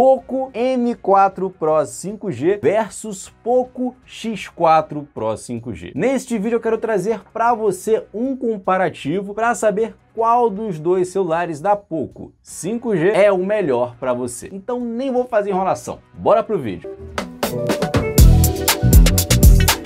Poco M4 Pro 5G versus Poco X4 Pro 5G. Neste vídeo eu quero trazer para você um comparativo para saber qual dos dois celulares da Poco 5G é o melhor para você. Então nem vou fazer enrolação. Bora pro vídeo.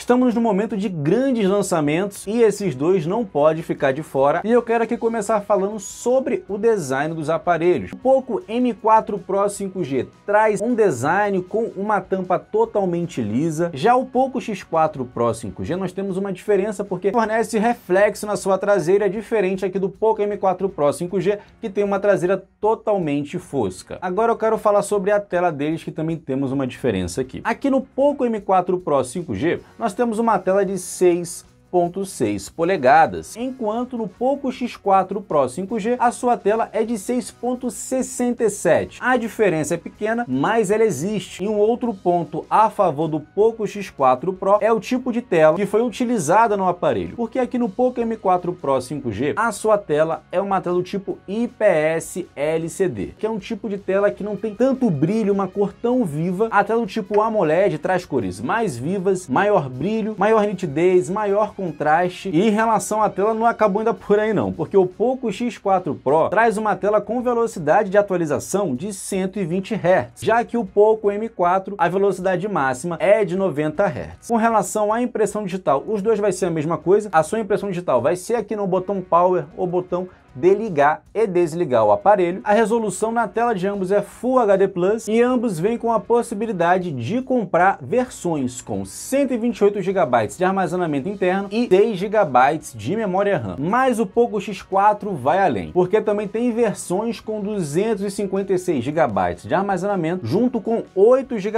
Estamos no momento de grandes lançamentos e esses dois não pode ficar de fora. E eu quero aqui começar falando sobre o design dos aparelhos. O Poco M4 Pro 5G traz um design com uma tampa totalmente lisa. Já o Poco X4 Pro 5G nós temos uma diferença porque fornece reflexo na sua traseira diferente aqui do Poco M4 Pro 5G que tem uma traseira totalmente fosca. Agora eu quero falar sobre a tela deles que também temos uma diferença aqui. Aqui no Poco M4 Pro 5G nós nós temos uma tela de 6 6.6 polegadas, enquanto no Poco X4 Pro 5G a sua tela é de 6.67. A diferença é pequena, mas ela existe. E um outro ponto a favor do Poco X4 Pro é o tipo de tela que foi utilizada no aparelho, porque aqui no Poco M4 Pro 5G a sua tela é uma tela do tipo IPS LCD, que é um tipo de tela que não tem tanto brilho, uma cor tão viva, a tela do tipo AMOLED traz cores mais vivas, maior brilho, maior nitidez, maior contraste. E em relação à tela, não acabou ainda por aí não, porque o Poco X4 Pro traz uma tela com velocidade de atualização de 120 Hz, já que o Poco M4, a velocidade máxima é de 90 Hz. Com relação à impressão digital, os dois vai ser a mesma coisa, a sua impressão digital vai ser aqui no botão Power ou botão de ligar e desligar o aparelho. A resolução na tela de ambos é Full HD Plus e ambos vêm com a possibilidade de comprar versões com 128 GB de armazenamento interno e 6 GB de memória RAM. Mas o Poco X4 vai além, porque também tem versões com 256 GB de armazenamento junto com 8 GB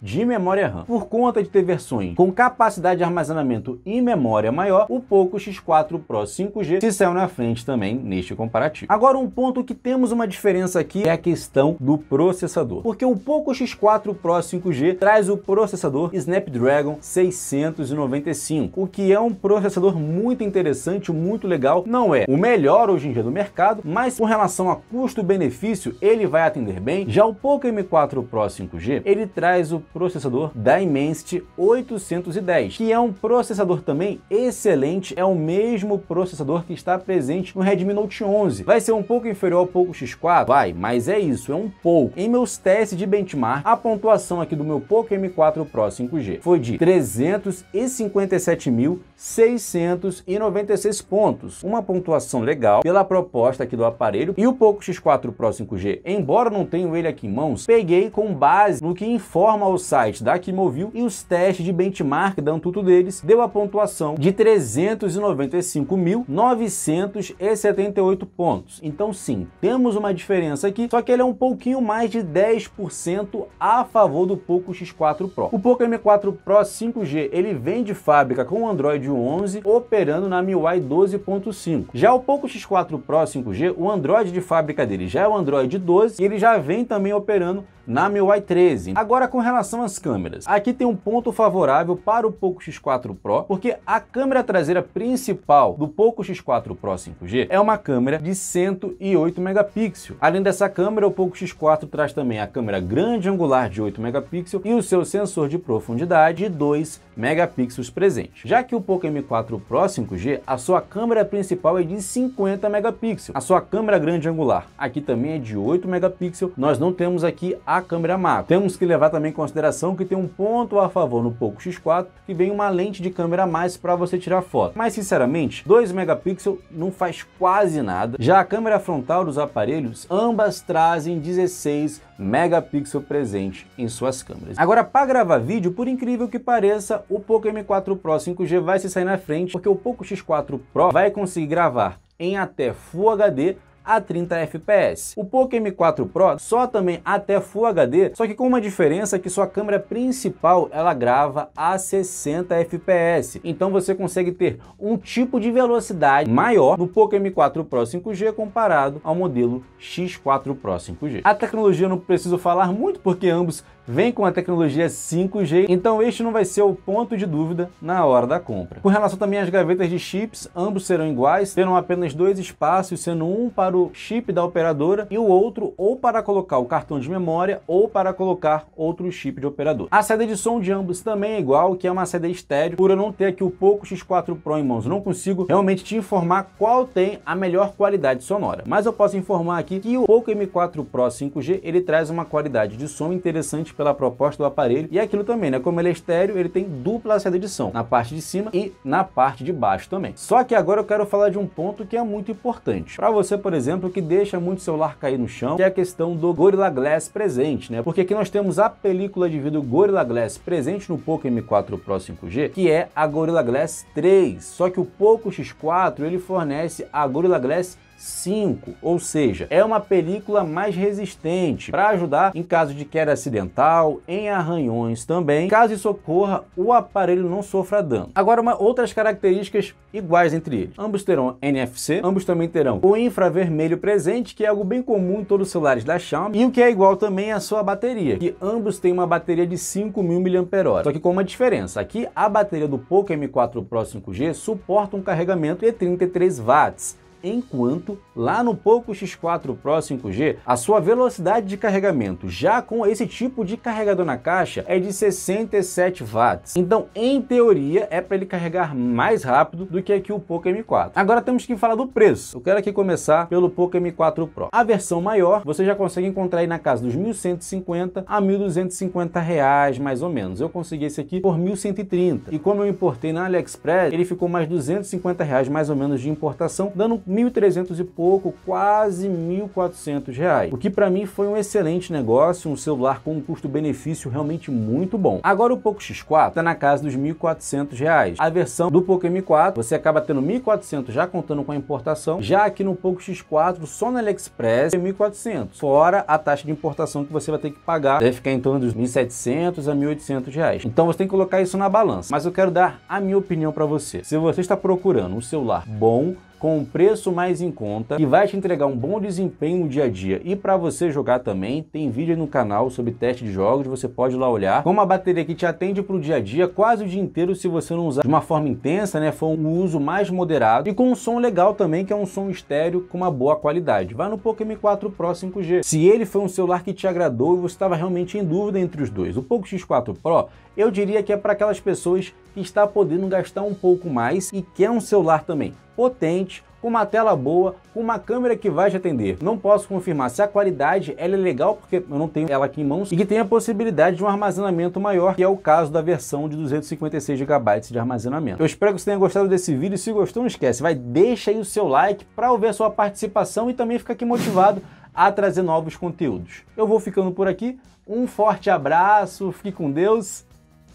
de memória RAM. Por conta de ter versões com capacidade de armazenamento e memória maior, o Poco X4 Pro 5G se saiu na frente também neste comparativo. Agora um ponto que temos uma diferença aqui é a questão do processador, porque o Poco X4 Pro 5G traz o processador Snapdragon 695, o que é um processador muito interessante, muito legal, não é o melhor hoje em dia do mercado, mas com relação a custo-benefício ele vai atender bem. Já o Poco M4 Pro 5G, ele traz o processador Dimensity 810, que é um processador também excelente, é o mesmo processador que está presente no Redmi Note Note 11. Vai ser um pouco inferior ao Poco X4? Vai, mas é isso, é um pouco. Em meus testes de benchmark, a pontuação aqui do meu Poco M4 Pro 5G foi de 357.696 pontos. Uma pontuação legal pela proposta aqui do aparelho. E o Poco X4 Pro 5G, embora não tenha ele aqui em mãos, peguei com base no que informa o site da Kimoview e os testes de benchmark da Antutu deles, deu a pontuação de 395.970 148 pontos. Então sim, temos uma diferença aqui, só que ele é um pouquinho mais de 10% a favor do Poco X4 Pro. O Poco M4 Pro 5G, ele vem de fábrica com o Android 11 operando na MIUI 12.5. Já o Poco X4 Pro 5G, o Android de fábrica dele já é o Android 12 e ele já vem também operando na MIUI 13. Agora com relação às câmeras, aqui tem um ponto favorável para o Poco X4 Pro, porque a câmera traseira principal do Poco X4 Pro 5G é uma câmera de 108 megapixels. Além dessa câmera, o Poco X4 traz também a câmera grande angular de 8 megapixels e o seu sensor de profundidade de 2 megapixels presente. Já que o Poco M4 Pro 5G, a sua câmera principal é de 50 megapixels. A sua câmera grande angular aqui também é de 8 megapixels. Nós não temos aqui a câmera macro. Temos que levar também em consideração que tem um ponto a favor no Poco X4 que vem uma lente de câmera a mais para você tirar foto. Mas sinceramente, 2 megapixels não faz quase quase nada. Já a câmera frontal dos aparelhos, ambas trazem 16 megapixels presente em suas câmeras. Agora, para gravar vídeo, por incrível que pareça, o Poco M4 Pro 5G vai se sair na frente, porque o Poco X4 Pro vai conseguir gravar em até Full HD a 30 fps. O Poco M4 Pro só também até Full HD, só que com uma diferença que sua câmera principal ela grava a 60 fps. Então você consegue ter um tipo de velocidade maior no Poco M4 Pro 5G comparado ao modelo X4 Pro 5G. A tecnologia não preciso falar muito porque ambos vem com a tecnologia 5G, então este não vai ser o ponto de dúvida na hora da compra. Com relação também às gavetas de chips, ambos serão iguais, terão apenas dois espaços, sendo um para para o chip da operadora e o outro ou para colocar o cartão de memória ou para colocar outro chip de operador. A saída de som de ambos também é igual, que é uma saída estéreo. Por eu não ter aqui o Poco X4 Pro em mãos, não consigo realmente te informar qual tem a melhor qualidade sonora. Mas eu posso informar aqui que o Poco M4 Pro 5G, ele traz uma qualidade de som interessante pela proposta do aparelho. E é aquilo também, né? Como ele é estéreo, ele tem dupla saída de som, na parte de cima e na parte de baixo também. Só que agora eu quero falar de um ponto que é muito importante. Para você, por exemplo, exemplo, que deixa muito celular cair no chão, que é a questão do Gorilla Glass presente, né? Porque aqui nós temos a película de vidro Gorilla Glass presente no Poco M4 Pro 5G, que é a Gorilla Glass 3. Só que o Poco X4 ele fornece a Gorilla Glass 5, ou seja, é uma película mais resistente para ajudar em caso de queda acidental, em arranhões também, caso isso ocorra, o aparelho não sofra dano. Agora, uma, outras características iguais entre eles. Ambos terão NFC, ambos também terão o infravermelho presente, que é algo bem comum em todos os celulares da Xiaomi, e o que é igual também à sua bateria, que ambos têm uma bateria de 5.000 mAh, só que com uma diferença, aqui a bateria do Poco M4 Pro 5G suporta um carregamento de 33 watts, enquanto lá no Poco X4 Pro 5G, a sua velocidade de carregamento já com esse tipo de carregador na caixa é de 67 watts. Então, em teoria, é para ele carregar mais rápido do que aqui o Poco M4. Agora temos que falar do preço. Eu quero aqui começar pelo Poco M4 Pro. A versão maior você já consegue encontrar aí na casa dos 1.150 a 1.250 reais, mais ou menos. Eu consegui esse aqui por 1.130. E como eu importei na AliExpress, ele ficou mais 250 reais, mais ou menos, de importação, dando 1.300 e pouco, quase 1.400 reais. O que para mim foi um excelente negócio, um celular com um custo-benefício realmente muito bom. Agora o Poco X4 está na casa dos 1.400 reais. A versão do Poco M4 você acaba tendo 1.400 já contando com a importação, já aqui no Poco X4 só na AliExpress é 1.400, fora a taxa de importação que você vai ter que pagar, deve ficar em torno dos 1.700 a 1.800 reais. Então você tem que colocar isso na balança, mas eu quero dar a minha opinião para você. Se você está procurando um celular bom, com um preço mais em conta e vai te entregar um bom desempenho no dia a dia. E para você jogar também, tem vídeo no canal sobre teste de jogos, você pode lá olhar. Com uma bateria que te atende para o dia a dia quase o dia inteiro se você não usar de uma forma intensa, né, for um uso mais moderado e com um som legal também, que é um som estéreo com uma boa qualidade. Vai no Poco M4 Pro 5G. Se ele foi um celular que te agradou e você estava realmente em dúvida entre os dois, o Poco X4 Pro, eu diria que é para aquelas pessoas que está podendo gastar um pouco mais e quer um celular também potente, com uma tela boa, com uma câmera que vai te atender. Não posso confirmar se a qualidade ela é legal, porque eu não tenho ela aqui em mãos, e que tem a possibilidade de um armazenamento maior, que é o caso da versão de 256 GB de armazenamento. Eu espero que você tenha gostado desse vídeo, se gostou não esquece, vai, deixa aí o seu like para eu ver a sua participação e também ficar aqui motivado a trazer novos conteúdos. Eu vou ficando por aqui, um forte abraço, fique com Deus,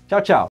tchau, tchau!